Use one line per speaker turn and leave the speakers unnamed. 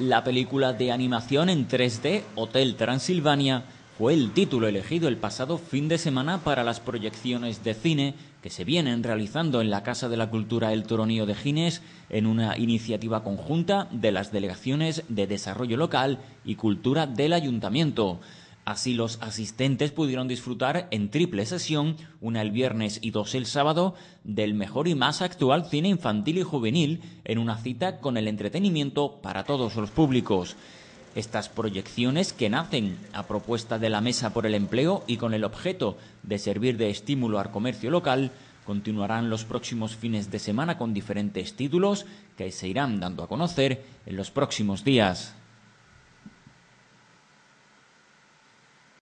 La película de animación en 3D Hotel Transilvania fue el título elegido el pasado fin de semana para las proyecciones de cine que se vienen realizando en la Casa de la Cultura El Toronío de Gines en una iniciativa conjunta de las delegaciones de Desarrollo Local y Cultura del Ayuntamiento. Así los asistentes pudieron disfrutar en triple sesión, una el viernes y dos el sábado, del mejor y más actual cine infantil y juvenil en una cita con el entretenimiento para todos los públicos. Estas proyecciones que nacen a propuesta de la Mesa por el Empleo y con el objeto de servir de estímulo al comercio local, continuarán los próximos fines de semana con diferentes títulos que se irán dando a conocer en los próximos días.